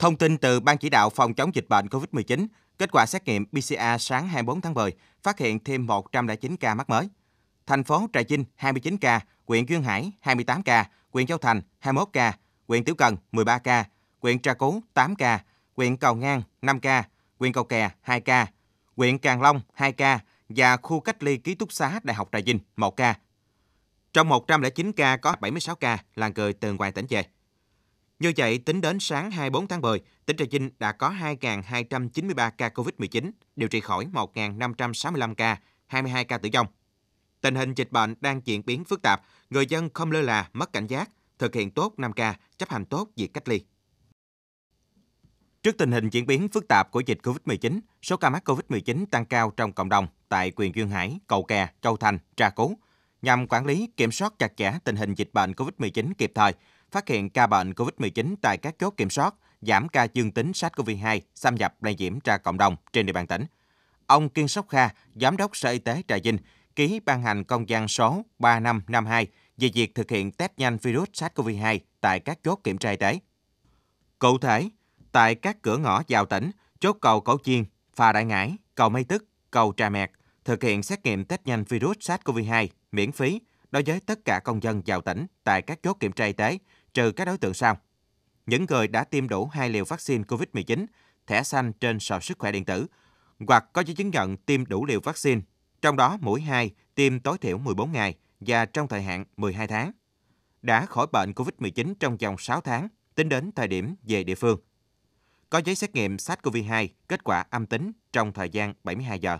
Thông tin từ Ban chỉ đạo phòng chống dịch bệnh COVID-19, kết quả xét nghiệm PCR sáng 24 tháng 10 phát hiện thêm 109 ca mắc mới. Thành phố Trà Vinh 29 ca, huyện Duyên Hải 28 ca, huyện Châu Thành 21 ca, huyện Tiểu Cần 13 ca, huyện Trà Cú 8 ca, huyện Cầu Ngang 5 ca, huyện Cầu Kè 2 ca, huyện Càng Long 2 ca và khu cách ly ký túc xá Đại học Trà Vinh 1 ca. Trong 109 ca có 76 ca là người từ ngoài tỉnh về. Như vậy, tính đến sáng 24 tháng 10, tỉnh Trà Vinh đã có 2.293 ca COVID-19, điều trị khỏi 1.565 ca, 22 ca tử vong. Tình hình dịch bệnh đang diễn biến phức tạp, người dân không lơ là, mất cảnh giác, thực hiện tốt 5K, chấp hành tốt việc cách ly. Trước tình hình diễn biến phức tạp của dịch COVID-19, số ca mắc COVID-19 tăng cao trong cộng đồng tại quyền Duyên Hải, Cầu Kè, Châu Thành, Trà Cú. Nhằm quản lý, kiểm soát chặt chẽ tình hình dịch bệnh COVID-19 kịp thời, phát hiện ca bệnh COVID-19 tại các chốt kiểm soát, giảm ca dương tính SARS-CoV-2 xâm nhập lây nhiễm ra cộng đồng trên địa bàn tỉnh. Ông Kiên Sóc Kha, Giám đốc Sở Y tế Trà Vinh, ký ban hành công văn số 3552 về việc thực hiện test nhanh virus SARS-CoV-2 tại các chốt kiểm tra y tế. Cụ thể, tại các cửa ngõ vào tỉnh, chốt cầu Cổ Chiên, Phà Đại Ngãi, cầu Mây Tức, cầu Trà Mẹt, thực hiện xét nghiệm test nhanh virus SARS-CoV-2 miễn phí đối với tất cả công dân vào tỉnh tại các chốt kiểm tra y tế trừ các đối tượng sau. Những người đã tiêm đủ hai liều vaccine COVID-19, thẻ xanh trên sổ sức khỏe điện tử, hoặc có giấy chứng nhận tiêm đủ liều vaccine, trong đó mũi 2 tiêm tối thiểu 14 ngày và trong thời hạn 12 tháng, đã khỏi bệnh COVID-19 trong vòng 6 tháng tính đến thời điểm về địa phương. Có giấy xét nghiệm SARS-CoV-2 kết quả âm tính trong thời gian 72 giờ.